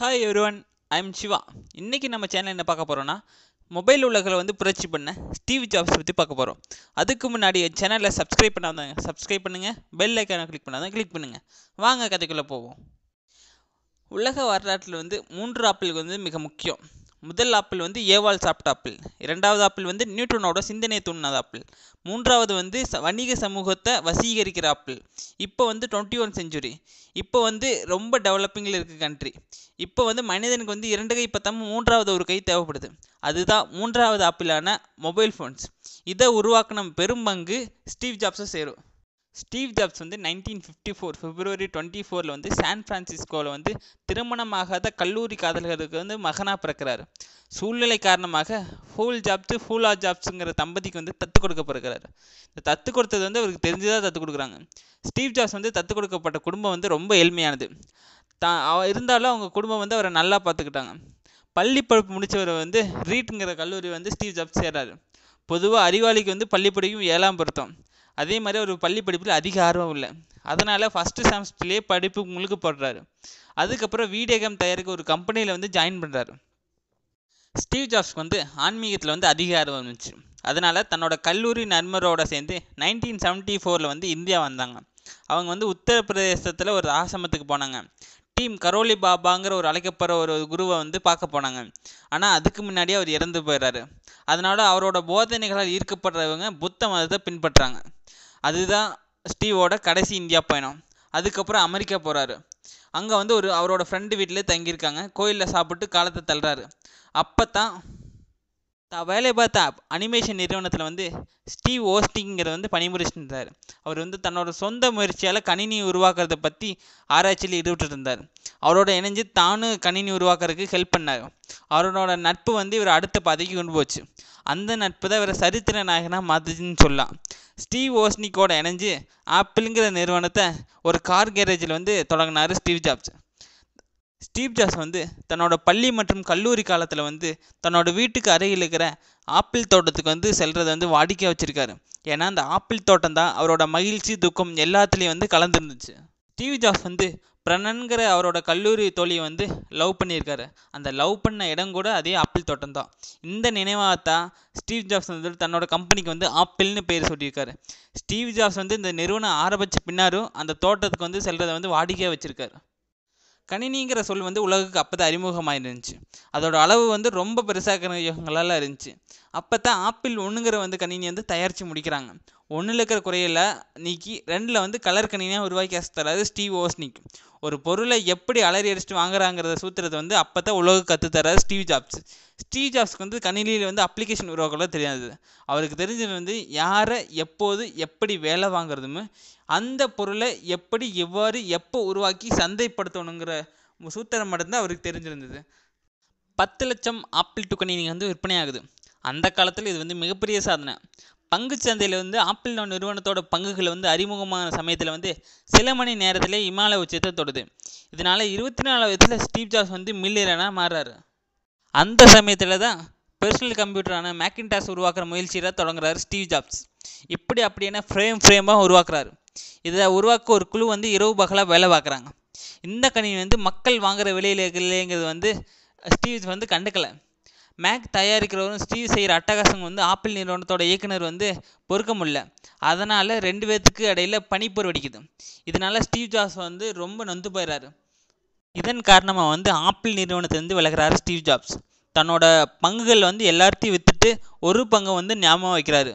hi ஒருவன் I'm Siva இன்றைக்கி நம்ம சேனல் என்ன பார்க்க போகிறோன்னா மொபைல் உலகில் வந்து புரட்சி பண்ண ஸ்டீவ் ஜாப்ஸ் பற்றி பார்க்க போகிறோம் அதுக்கு முன்னாடி சேனலில் சப்ஸ்கிரைப் பண்ணாதாங்க சப்ஸ்கிரைப் பண்ணுங்கள் பெல் ஐக்கானை கிளிக் பண்ணாதான் கிளிக் பண்ணுங்கள் வாங்க கதைக்குள்ளே போவோம் உலக வரலாற்றில் வந்து மூன்று ஆப்பிள் வந்து மிக முக்கியம் முதல் ஆப்பிள் வந்து ஏவால் சாப்ட் ஆப்பிள் இரண்டாவது ஆப்பிள் வந்து நியூட்ரோனோட சிந்தனை தூண்டினது ஆப்பிள் மூன்றாவது வந்து வணிக சமூகத்தை வசீகரிக்கிற ஆப்பிள் இப்போ வந்து டுவெண்ட்டி ஒன் செஞ்சுரி இப்போ வந்து ரொம்ப டெவலப்பிங்கில் இருக்குது கண்ட்ரி இப்போ வந்து மனிதனுக்கு வந்து இரண்டு கை பத்தாம மூன்றாவது ஒரு கை தேவைப்படுது அதுதான் மூன்றாவது ஆப்பிளான மொபைல் ஃபோன்ஸ் இதை உருவாக்கின பெரும்பங்கு ஸ்டீவ் ஜாப்ஸை சேரும் ஸ்டீவ் ஜாப்ஸ் வந்து nineteen fifty four February twenty ஃபோரில் வந்து சான் ஃப்ரான்சிஸ்கோவில் வந்து திருமணமாகாத கல்லூரி காதல்களுக்கு வந்து மகனாக பிறக்கிறார் சூழ்நிலை காரணமாக ஃபூல் ஜாப்ஸு ஃபூலா ஜாப்ஸுங்கிற தம்பதிக்கு வந்து தத்து கொடுக்க இந்த தத்து கொடுத்தது வந்து அவருக்கு தெரிஞ்சுதான் தத்து கொடுக்குறாங்க ஸ்டீவ் ஜாப்ஸ் வந்து தத்து கொடுக்கப்பட்ட குடும்பம் வந்து ரொம்ப எளிமையானது தான் இருந்தாலும் அவங்க குடும்பம் வந்து அவரை நல்லா பார்த்துக்கிட்டாங்க பள்ளி படிப்பு முடித்தவர் வந்து ரீட்ங்கிற கல்லூரி வந்து ஸ்டீவ் ஜாப்ஸ் சேர்றாரு பொதுவாக அறிவாளிக்கு வந்து பள்ளி படிக்கும் ஏழாம் பொருத்தம் அதே மாதிரி அவர் பள்ளி படிப்பில் அதிக ஆர்வம் இல்லை அதனால் ஃபஸ்ட்டு செமஸ்டர்லேயே படிப்பு முழுக்க போடுறாரு அதுக்கப்புறம் வீடியோ கேம் தயாரிக்க ஒரு கம்பெனியில் வந்து ஜாயின் பண்ணுறாரு ஸ்டீவ் ஜாப்ஸ்க்கு வந்து ஆன்மீகத்தில் வந்து அதிக ஆர்வம் இருந்துச்சு அதனால் தன்னோட கல்லூரி நண்பரோடு சேர்ந்து நைன்டீன் செவன்ட்டி ஃபோரில் வந்து இந்தியா வந்தாங்க அவங்க வந்து உத்தரப்பிரதேசத்தில் ஒரு ஆசிரமத்துக்கு போனாங்க டீம் கரோலி பாபாங்கிற ஒரு அழைக்கப்படுற ஒரு குருவை வந்து பார்க்க போனாங்க ஆனால் அதுக்கு முன்னாடியே அவர் இறந்து போயிடுறாரு அதனால் அவரோட போதனைகளால் ஈர்க்கப்படுறவங்க புத்த மதத்தை பின்பற்றாங்க அதுதான் ஸ்டீவோட கடைசி இந்தியா பயணம் அதுக்கப்புறம் அமெரிக்கா போகிறாரு அங்கே வந்து ஒரு அவரோட ஃப்ரெண்டு வீட்டிலே தங்கியிருக்காங்க கோயிலில் சாப்பிட்டு காலத்தை தள்ளுறாரு அப்போ தான் தான் வேலை பார்த்த அனிமேஷன் நிறுவனத்தில் வந்து ஸ்டீவ் ஓஸ்டிங்கிற வந்து பணிபுரிச்சிருந்தார் அவர் வந்து தன்னோட சொந்த முயற்சியால் கணினி உருவாக்குறதை பற்றி ஆராய்ச்சியில் ஈடுபட்டு இருந்தார் அவரோட இணைஞ்சு தானும் கணினி உருவாக்குறதுக்கு ஹெல்ப் பண்ணார் அவரோட நட்பு வந்து இவர் அடுத்த பாதைக்கு கொண்டு போச்சு அந்த நட்பு தான் இவரை சரித்திர நாயகனாக மாற்றுச்சுன்னு சொல்லலாம் ஸ்டீவ் ஓஸ்னிக்கோட இணைஞ்சு ஆப்பிளுங்கிற நிறுவனத்தை ஒரு கார் கேரேஜில் வந்து தொடங்கினார் ஸ்டீவ் ஜாப்ஸ் ஸ்டீவ் ஜாஸ் வந்து தன்னோட பள்ளி மற்றும் கல்லூரி காலத்தில் வந்து தன்னோட வீட்டுக்கு அருகில் இருக்கிற ஆப்பிள் தோட்டத்துக்கு வந்து செல்கிறத வந்து வாடிக்கை வச்சுருக்காரு ஏன்னா அந்த ஆப்பிள் தோட்டம் தான் அவரோட மகிழ்ச்சி துக்கம் எல்லாத்துலேயும் வந்து கலந்துருந்துச்சு ஸ்டீவ் ஜாஸ் வந்து பிரணன்கிற அவரோட கல்லூரி தோழியை வந்து லவ் பண்ணியிருக்காரு அந்த லவ் பண்ண இடம் கூட அதே ஆப்பிள் தோட்டம் தான் இந்த நினைவாக தான் ஸ்டீவ் ஜாப்ஸ் வந்து தன்னோட கம்பெனிக்கு வந்து ஆப்பிள்னு பேர் சொல்லியிருக்காரு ஸ்டீவ் ஜாப்ஸ் வந்து இந்த நிறுவனம் ஆரம்பித்த பின்னாரும் அந்த தோட்டத்துக்கு வந்து செல்கிறத வந்து வாடிக்கையாக வச்சுருக்காரு கணினிங்கிற சொல் வந்து உலகுக்கு அப்போ தான் அறிமுகமாக இருந்துச்சு அதோட அளவு வந்து ரொம்ப பெருசாக கிரக யுகங்களால் இருந்துச்சு அப்போ தான் ஆப்பிள் ஒன்றுங்கிற வந்து கணினி வந்து தயாரித்து முடிக்கிறாங்க ஒன்றில் இருக்கிற குறையில் நீக்கி ரெண்டில் வந்து கலர் கணினியாக உருவாக்கி தராது ஸ்டீவ் ஓஸ்னிக் ஒரு பொருளை எப்படி அலறி அடிச்சுட்டு வாங்குறாங்கிறத சூத்திரத்தை வந்து அப்போ தான் உலக கற்றுத்தராது ஸ்டீவ் ஜாப்ஸ் ஸ்டீவ் ஜாப்ஸ்க்கு வந்து கணினியில் வந்து அப்ளிகேஷன் உருவாக்கல தெரியாது அவருக்கு தெரிஞ்சது வந்து யாரை எப்போது எப்படி வேலை வாங்குறதும் அந்த பொருளை எப்படி எவ்வாறு எப்போ உருவாக்கி சந்தைப்படுத்தணுங்கிற சூத்திரம் மட்டும்தான் அவருக்கு தெரிஞ்சிருந்தது பத்து லட்சம் ஆப்பிள் டு கணினி வந்து விற்பனை ஆகுது அந்த காலத்தில் இது வந்து மிகப்பெரிய சாதனை பங்கு சந்தையில் வந்து ஆப்பிள் நிறுவனத்தோட பங்குகள் வந்து அறிமுகமான சமயத்தில் வந்து சில மணி நேரத்திலே இமாலய உச்சத்தை தொடுது இதனால் இருபத்தி நாலு வயதில் ஸ்டீவ் ஜாப்ஸ் வந்து மில்லியனாக மாறுறார் அந்த சமயத்தில் தான் பர்சனல் கம்ப்யூட்டரான மேக்கின்டாஸ் உருவாக்குற முயற்சியில் தொடங்குறாரு ஸ்டீவ் ஜாப்ஸ் இப்படி அப்படின்னா ஃப்ரேம் ஃப்ரேமாக உருவாக்குறாரு இதை உருவாக்க ஒரு குழு வந்து இரவு பகலாக வேலை பார்க்குறாங்க இந்த கணினி வந்து மக்கள் வாங்குகிற விலையில் இல்லைங்கிறது வந்து ஸ்டீவ்ஸ் வந்து கண்டுக்கலை மேக் தயாரிக்கிறவரும் ஸ்டீவ் செய்கிற அட்டகாசம் வந்து ஆப்பிள் நிறுவனத்தோட இயக்குனர் வந்து பொறுக்க முடியல அதனால் ரெண்டு பேர்த்துக்கு இடையில் பனிப்போர் வெடிக்குது இதனால் ஸ்டீவ் ஜாப்ஸ் வந்து ரொம்ப நொந்து போயிடுறாரு இதன் காரணமாக வந்து ஆப்பிள் நிறுவனத்திலேருந்து விலகிறாரு ஸ்டீவ் ஜாப்ஸ் தன்னோட பங்குகள் வந்து எல்லாத்தையும் விற்றுட்டு ஒரு பங்கை வந்து ஞாபகம் வைக்கிறாரு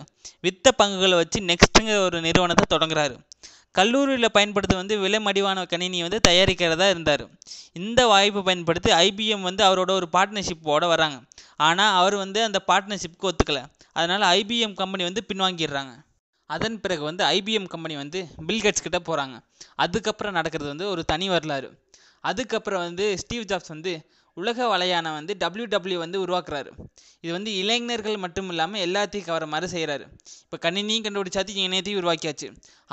விற்ற பங்குகளை வச்சு நெக்ஸ்ட்டுங்கிற ஒரு நிறுவனத்தை தொடங்குறாரு கல்லூரியில் பயன்படுத்த வந்து விலை மடிவான கணினியை வந்து தயாரிக்கிறதா இருந்தார் இந்த வாய்ப்பை பயன்படுத்தி ஐபிஎம் வந்து அவரோட ஒரு பார்ட்னர்ஷிப்போடு வராங்க ஆனால் அவர் வந்து அந்த பார்ட்னர்ஷிப்க்கு ஒத்துக்கல அதனால் ஐபிஎம் கம்பெனி வந்து பின்வாங்கிடுறாங்க அதன் பிறகு வந்து ஐபிஎம் கம்பெனி வந்து பில்கட்ஸ் கிட்ட போகிறாங்க அதுக்கப்புறம் நடக்கிறது வந்து ஒரு தனி வரலாறு அதுக்கப்புறம் வந்து ஸ்டீவ் ஜாப்ஸ் வந்து உலக வலையான வந்து டபிள்யூ டபிள்யூ e வந்து உருவாக்குறாரு இது வந்து இளைஞர்கள் மட்டும் இல்லாமல் எல்லாத்தையும் கவர மாதிரி செய்கிறாரு இப்போ கணினியும் கண்டுபிடிச்சாச்சு இணையத்தையும் உருவாக்கியாச்சு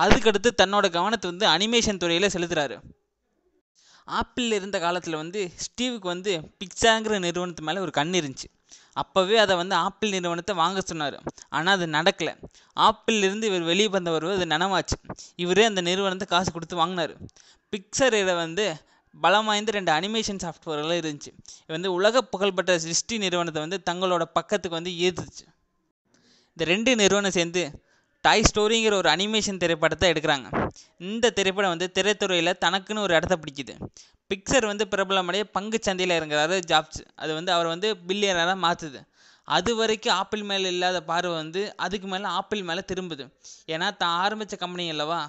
அதுக்கடுத்து தன்னோட கவனத்தை வந்து அனிமேஷன் துறையில் செலுத்துகிறாரு ஆப்பிள் இருந்த காலத்தில் வந்து ஸ்டீவுக்கு வந்து பிக்சாங்கிற நிறுவனத்து மேலே ஒரு கண் இருந்துச்சு அப்போவே அதை வந்து ஆப்பிள் நிறுவனத்தை வாங்க சொன்னார் ஆனால் அது நடக்கலை ஆப்பிள்லேருந்து இவர் வெளியே வந்தவர் அது நனவாச்சு இவரே அந்த நிறுவனத்தை காசு கொடுத்து வாங்கினார் பிக்சரில் வந்து பலம் வாய்ந்த ரெண்டு அனிமேஷன் சாஃப்ட்வேர்லாம் இருந்துச்சு இது வந்து உலக புகழ்பெற்ற சிருஷ்டி நிறுவனத்தை வந்து தங்களோட பக்கத்துக்கு வந்து ஈர்த்துச்சு இந்த ரெண்டு நிறுவனம் சேர்ந்து டாய் ஸ்டோரிங்கிற ஒரு அனிமேஷன் திரைப்படத்தை எடுக்கிறாங்க இந்த திரைப்படம் வந்து திரைத்துறையில் தனக்குன்னு ஒரு இடத்த பிடிக்குது பிக்சர் வந்து பிரபலமடைய பங்கு சந்தையில் இருக்கிறாரு ஜாப்ஸ் அது வந்து அவர் வந்து பில்லியனராக மாற்றுது அது வரைக்கும் ஆப்பிள் மேலே இல்லாத பார்வை வந்து அதுக்கு மேலே ஆப்பிள் மேலே திரும்புது ஏன்னா தான் ஆரம்பித்த கம்பெனி அல்லவா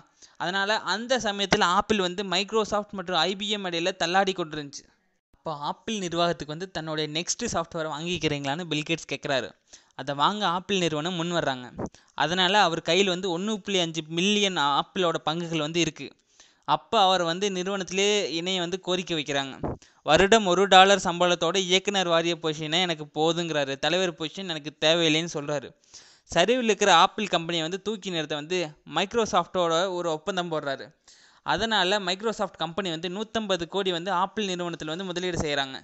அதனால் அந்த சமயத்தில் ஆப்பிள் வந்து மைக்ரோசாஃப்ட் மற்றும் ஐபிஎம் அடையில் தள்ளாடி கொண்டிருந்துச்சு அப்போ ஆப்பிள் நிர்வாகத்துக்கு வந்து தன்னுடைய நெக்ஸ்ட்டு சாஃப்ட்வேரை வாங்கிக்கிறீங்களான்னு பில்கேட்ஸ் கேட்குறாரு அதை வாங்க ஆப்பிள் நிறுவனம் முன் வர்றாங்க அதனால் அவர் கையில் வந்து ஒன்று புள்ளி அஞ்சு மில்லியன் ஆப்பிளோட பங்குகள் வந்து இருக்குது அப்போ அவர் வந்து நிறுவனத்திலே இணையை வந்து கோரிக்கை வைக்கிறாங்க வருடம் ஒரு டாலர் சம்பளத்தோட இயக்குனர் வாரிய பொசிஷனை எனக்கு போதுங்கிறாரு தலைவர் பொசிஷன் எனக்கு தேவையில்லைன்னு சொல்கிறாரு சரிவில் இருக்கிற ஆப்பிள் கம்பெனியை வந்து தூக்கி நிறுத்த வந்து மைக்ரோசாஃப்டோட ஒரு ஒப்பந்தம் போடுறாரு அதனால் மைக்ரோசாஃப்ட் கம்பெனி வந்து நூற்றம்பது கோடி வந்து ஆப்பிள் நிறுவனத்தில் வந்து முதலீடு செய்கிறாங்க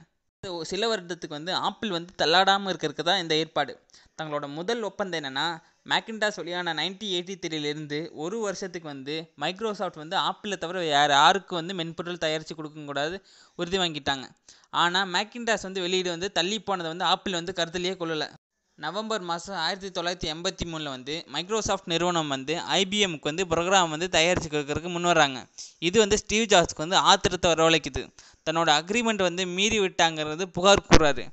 சில வருடத்துக்கு வந்து ஆப்பிள் வந்து தள்ளாடாமல் இருக்கிறதுக்கு தான் இந்த ஏற்பாடு தங்களோட முதல் ஒப்பந்தம் என்னென்னா மேக்கின்டாஷ் வழியான நைன்டீன் எயிட்டி த்ரீலேருந்து ஒரு வருஷத்துக்கு வந்து மைக்ரோசாஃப்ட் வந்து ஆப்பிளை தவிர வேறு யாருக்கும் வந்து மென்பொருள் தயாரித்து கொடுக்கக்கூடாது உறுதி வாங்கிட்டாங்க ஆனால் மேக்கிண்டாஸ் வந்து வெளியீடு வந்து தள்ளி போனதை வந்து ஆப்பிள் வந்து கருத்துலேயே கொள்ளலை நவம்பர் மாதம் ஆயிரத்தி தொள்ளாயிரத்தி எண்பத்தி மூணில் வந்து மைக்ரோசாஃப்ட் நிறுவனம் வந்து ஐபிஎம்க்கு வந்து ப்ரோக்ராம் வந்து தயாரித்து கொடுக்கறதுக்கு முன் இது வந்து ஸ்டீவ் ஜாப்ஸ்க்கு வந்து ஆத்திரத்தை வரவழைக்குது தன்னோட அக்ரிமெண்ட் வந்து மீறி விட்டாங்கிறது புகார் கூறாரு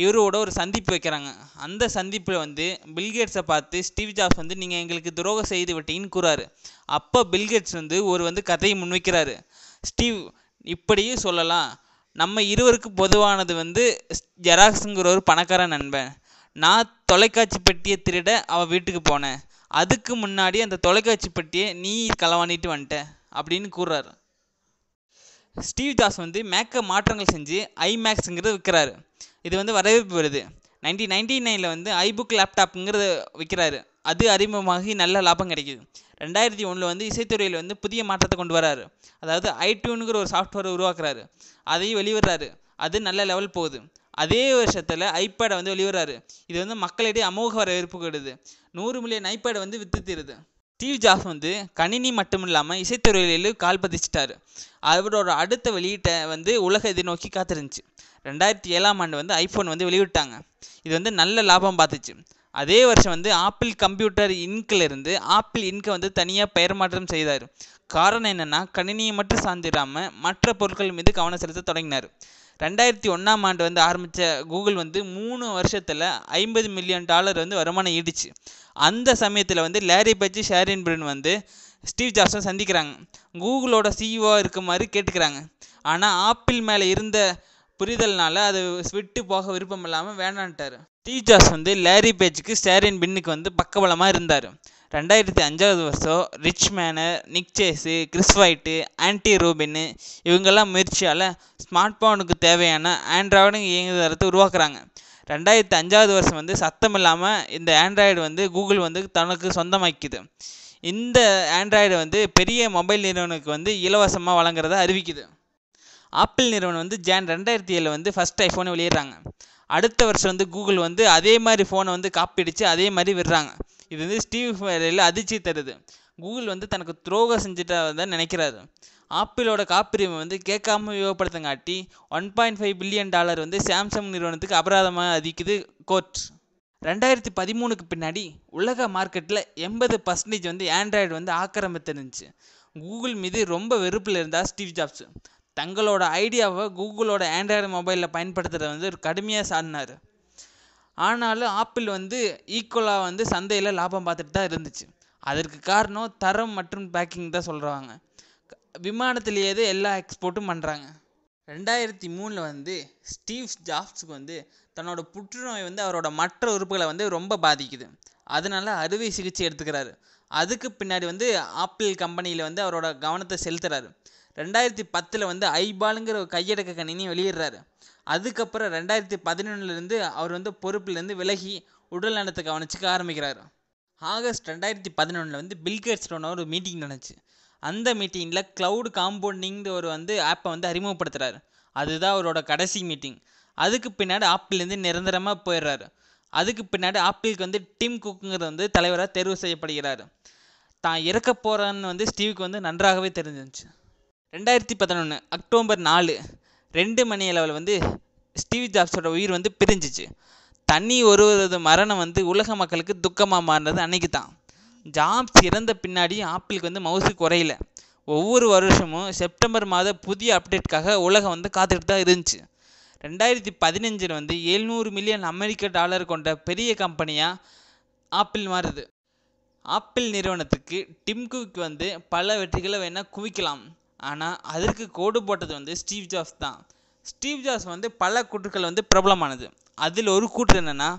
இவரோட ஒரு சந்திப்பு வைக்கிறாங்க அந்த சந்திப்பில் வந்து பில்கேட்ஸை பார்த்து ஸ்டீவ் ஜாப்ஸ் வந்து நீங்கள் எங்களுக்கு துரோகம் செய்து விட்டீங்கன்னு கூறாரு அப்போ பில்கேட்ஸ் வந்து ஒரு வந்து கதையை முன்வைக்கிறாரு ஸ்டீவ் இப்படியும் சொல்லலாம் நம்ம இருவருக்கு பொதுவானது வந்து ஜெராக்ஸுங்கிற ஒரு பணக்கார நண்பன் நான் தொலைக்காட்சி பெட்டியை திருட அவள் வீட்டுக்கு போனேன் அதுக்கு முன்னாடி அந்த தொலைக்காட்சி பெட்டியை நீ களவாணிட்டு வந்துட்ட அப்படின்னு கூறுறாரு ஸ்டீவ் ஜாஸ் வந்து மேக்கப் மாற்றங்கள் செஞ்சு ஐ மேக்ஸுங்கிறது விற்கிறாரு இது வந்து வரவேற்பு வருது நைன்டீன் நைன்டி நைனில் வந்து ஐபுக் லேப்டாப்புங்கிறத விற்கிறாரு அது அறிமுகமாகி நல்ல லாபம் கிடைக்குது ரெண்டாயிரத்தி ஒன்றில் வந்து இசைத்துறையில் வந்து புதிய மாற்றத்தை கொண்டு வராரு அதாவது ஐடியூனுங்கிற ஒரு சாஃப்ட்வேர் உருவாக்குறாரு அதையும் வெளிவிடுறாரு அது நல்ல லெவல் போகுது அதே வருஷத்தில் ஐபேடை வந்து வெளிவிடுறாரு இது வந்து மக்களிடையே அமோக வரவேற்பு கொடுது நூறு மில்லியன் ஐபேடை வந்து வித்து தீருது ஸ்டீவ் ஜாப் வந்து கணினி மட்டும் இல்லாமல் இசைத்துறையிலும் கால் பதிச்சிட்டார் அவரோட அடுத்த வெளியீட்டை வந்து உலக எதிர்நோக்கி காத்திருந்துச்சு ரெண்டாயிரத்தி ஏழாம் ஆண்டு வந்து ஐஃபோன் வந்து வெளியிட்டாங்க இது வந்து நல்ல லாபம் பார்த்துச்சு அதே வருஷம் வந்து ஆப்பிள் கம்ப்யூட்டர் இருந்து ஆப்பிள் இன்கை வந்து தனியாக பெயர் மாற்றம் செய்தார் காரணம் என்னென்னா கணினியை மட்டும் சார்ந்திடாமல் மற்ற பொருட்கள் மீது கவனம் செலுத்த தொடங்கினார் ரெண்டாயிரத்தி ஒன்றாம் ஆண்டு வந்து ஆரம்பித்த கூகுள் வந்து மூணு வருஷத்தில் ஐம்பது மில்லியன் டாலர் வந்து வருமானம் ஈடுச்சு அந்த சமயத்தில் வந்து லேரி பச்சி ஷேரின் பிரின் வந்து ஸ்டீவ் ஜாப்ஸை சந்திக்கிறாங்க கூகுளோட சிஇஓ e இருக்க மாதிரி கேட்டுக்கிறாங்க ஆனால் ஆப்பிள் மேலே இருந்த புரிதல்னால அது விட்டு போக விருப்பம் இல்லாமல் வேணான்ட்டார் ஸ்டீவ் ஜாப்ஸ் வந்து லேரி பேஜுக்கு ஸ்டேரின் பின்னுக்கு வந்து பக்கபலமாக இருந்தார் ரெண்டாயிரத்தி அஞ்சாவது வருஷம் ரிச் மேனர் நிக் சேஸு கிறிஸ் ஒயிட்டு ஆன்டி ரூபின்னு இவங்கெல்லாம் முயற்சியால் ஸ்மார்ட் ஃபோனுக்கு தேவையான ஆண்ட்ராய்டு இயங்குதளத்தை உருவாக்குறாங்க ரெண்டாயிரத்தி அஞ்சாவது வருஷம் வந்து சத்தம் இல்லாமல் இந்த ஆண்ட்ராய்டு வந்து கூகுள் வந்து தனக்கு சொந்தமாக்கிது இந்த ஆண்ட்ராய்டு வந்து பெரிய மொபைல் நிறுவனத்துக்கு வந்து இலவசமாக வழங்குறத அறிவிக்குது ஆப்பிள் நிறுவனம் வந்து ஜான் ரெண்டாயிரத்தி ஏழில் வந்து ஃபஸ்ட் ஐஃபோனை வெளியிடுறாங்க அடுத்த வருஷம் வந்து கூகுள் வந்து அதே மாதிரி ஃபோனை வந்து காப்பி அடித்து அதே மாதிரி விடுறாங்க இது வந்து ஸ்டீவ் வேலையில் அதிர்ச்சி தருது கூகுள் வந்து தனக்கு துரோகம் செஞ்சுட்டா தான் நினைக்கிறாரு ஆப்பிளோட காப்புரிமை வந்து கேட்காம உபயோகப்படுத்தங்காட்டி one point five billion dollar வந்து சாம்சங் நிறுவனத்துக்கு அபராதமாக அதிக்குது கோர்ட் ரெண்டாயிரத்தி பதிமூணுக்கு பின்னாடி உலக மார்க்கெட்டில் எண்பது பர்சன்டேஜ் வந்து ஆண்ட்ராய்டு வந்து ஆக்கிரமித்திருந்துச்சு கூகுள் மீது ரொம்ப வெறுப்பில் இருந்தால் ஸ்டீவ் ஜாப்ஸ் தங்களோட ஐடியாவை கூகுளோட ஆண்ட்ராய்டு மொபைலில் பயன்படுத்துகிறத வந்து ஒரு கடுமையாக சாடினார் ஆனாலும் ஆப்பிள் வந்து ஈக்குவலாக வந்து சந்தையில் லாபம் பார்த்துட்டு தான் இருந்துச்சு அதற்கு காரணம் தரம் மற்றும் பேக்கிங் தான் சொல்கிறாங்க விமானத்திலேயே தான் எல்லா எக்ஸ்போர்ட்டும் பண்ணுறாங்க ரெண்டாயிரத்தி மூணில் வந்து ஸ்டீவ் ஜாப்ஸுக்கு வந்து தன்னோட புற்றுநோய் வந்து அவரோட மற்ற உறுப்புகளை வந்து ரொம்ப பாதிக்குது அதனால அறுவை சிகிச்சை எடுத்துக்கிறாரு அதுக்கு பின்னாடி வந்து ஆப்பிள் கம்பெனியில் வந்து அவரோட கவனத்தை செலுத்துகிறாரு ரெண்டாயிரத்தி பத்தில் வந்து ஐபாலுங்கிற ஒரு கையடக்க கணினி வெளியிடுறாரு அதுக்கப்புறம் ரெண்டாயிரத்தி பதினொன்னுலேருந்து அவர் வந்து பொறுப்புலேருந்து விலகி உடல் நலத்தை கவனிச்சுக்க ஆரம்பிக்கிறார் ஆகஸ்ட் ரெண்டாயிரத்தி பதினொன்றில் வந்து பில்கேட்ஸோட ஒரு மீட்டிங் நடந்துச்சு அந்த மீட்டிங்கில் க்ளவுட் காம்பவுண்டிங்கிற ஒரு வந்து ஆப்பை வந்து அறிமுகப்படுத்துகிறாரு அதுதான் அவரோட கடைசி மீட்டிங் அதுக்கு பின்னாடி ஆப்பிள்லேருந்து நிரந்தரமாக போயிடுறாரு அதுக்கு பின்னாடி ஆப்பிளுக்கு வந்து டிம் குக்குங்கிறது வந்து தலைவராக தேர்வு செய்யப்படுகிறார் தான் இறக்க போகிறான்னு வந்து ஸ்டீவுக்கு வந்து நன்றாகவே தெரிஞ்சிருந்துச்சு ரெண்டாயிரத்தி பதினொன்று அக்டோபர் நாலு ரெண்டு மணி அளவில் வந்து ஸ்டீவ் ஜாப்ஸோட உயிர் வந்து பிரிஞ்சிச்சு தண்ணி ஒருவரது மரணம் வந்து உலக மக்களுக்கு துக்கமாக மாறினது அன்னைக்கு தான் ஜாப்ஸ் இறந்த பின்னாடி ஆப்பிளுக்கு வந்து மவுசு குறையில ஒவ்வொரு வருஷமும் செப்டம்பர் மாத புதிய அப்டேட்காக உலகம் வந்து காத்துட்டு தான் இருந்துச்சு ரெண்டாயிரத்தி பதினஞ்சில் வந்து எழுநூறு மில்லியன் அமெரிக்க டாலர் கொண்ட பெரிய கம்பெனியாக ஆப்பிள் மாறுது ஆப்பிள் நிறுவனத்துக்கு டிம் வந்து பல வெற்றிகளை வேணால் குவிக்கலாம் ஆனால் அதற்கு கோடு போட்டது வந்து ஸ்டீவ் ஜாப்ஸ் தான் ஸ்டீவ் ஜாப்ஸ் வந்து பல கூற்றுக்கள் வந்து பிரபலமானது அதில் ஒரு கூற்று என்னென்னா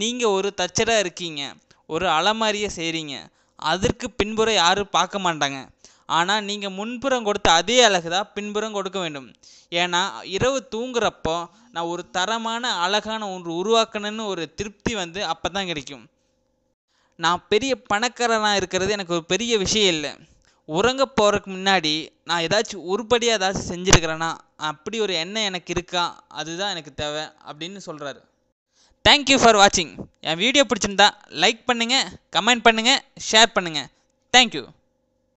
நீங்கள் ஒரு தச்சராக இருக்கீங்க ஒரு அலமாரியை செய்கிறீங்க அதற்கு பின்புறம் யாரும் பார்க்க மாட்டாங்க ஆனால் நீங்கள் முன்புறம் கொடுத்த அதே அழகு தான் பின்புறம் கொடுக்க வேண்டும் ஏன்னா இரவு தூங்குறப்போ நான் ஒரு தரமான அழகான ஒன்று உருவாக்கணும்னு ஒரு திருப்தி வந்து அப்போ தான் கிடைக்கும் நான் பெரிய பணக்காரனாக இருக்கிறது எனக்கு ஒரு பெரிய விஷயம் இல்லை உறங்க போகிறதுக்கு முன்னாடி நான் ஏதாச்சும் உருப்படியாக ஏதாச்சும் செஞ்சுருக்கிறேன்னா அப்படி ஒரு எண்ணம் எனக்கு இருக்கா அதுதான் எனக்கு தேவை அப்படின்னு சொல்கிறாரு தேங்க்யூ ஃபார் வாட்சிங் என் வீடியோ பிடிச்சிருந்தா லைக் பண்ணுங்கள் கமெண்ட் பண்ணுங்கள் ஷேர் பண்ணுங்கள் தேங்க்யூ